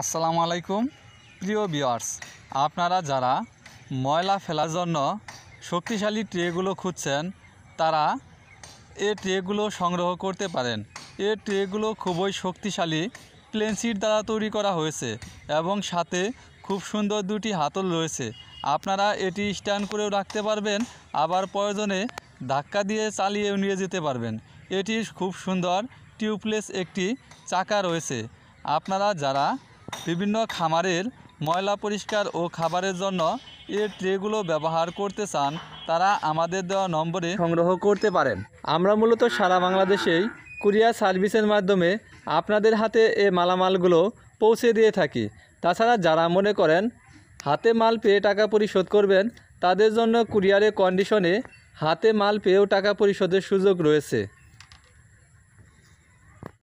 আসসালামু আলাইকুম প্রিয় বিয়ার্স আপনারা যারা ময়লা ফেলার জন্য শক্তিশালী ট্রেগুলো খুঁজছেন তারা এ ট্রেগুলো সংগ্রহ করতে পারেন এ ট্রেগুলো খুবই শক্তিশালী প্লেনশিট দ্বারা তৈরি করা হয়েছে এবং সাথে খুব সুন্দর দুটি হাতল রয়েছে আপনারা এটি স্ট্যান্ড করেও রাখতে পারবেন আবার প্রয়োজনে ধাক্কা দিয়ে চালিয়ে নিয়ে যেতে পারবেন এটি খুব সুন্দর টিউবলেস একটি চাকা রয়েছে আপনারা যারা বিভিন্ন খামারের ময়লা পরিষ্কার ও খাবারের জন্য এ ট্রেগুলো ব্যবহার করতে চান তারা আমাদের দেওয়া নম্বরে সংগ্রহ করতে পারেন আমরা মূলত সারা বাংলাদেশেই কুরিয়ার সার্ভিসের মাধ্যমে আপনাদের হাতে এ মালামালগুলো পৌঁছে দিয়ে থাকি তাছাড়া যারা মনে করেন হাতে মাল পেয়ে টাকা পরিশোধ করবেন তাদের জন্য কুরিয়ারের কন্ডিশনে হাতে মাল পেয়েও টাকা পরিশোধের সুযোগ রয়েছে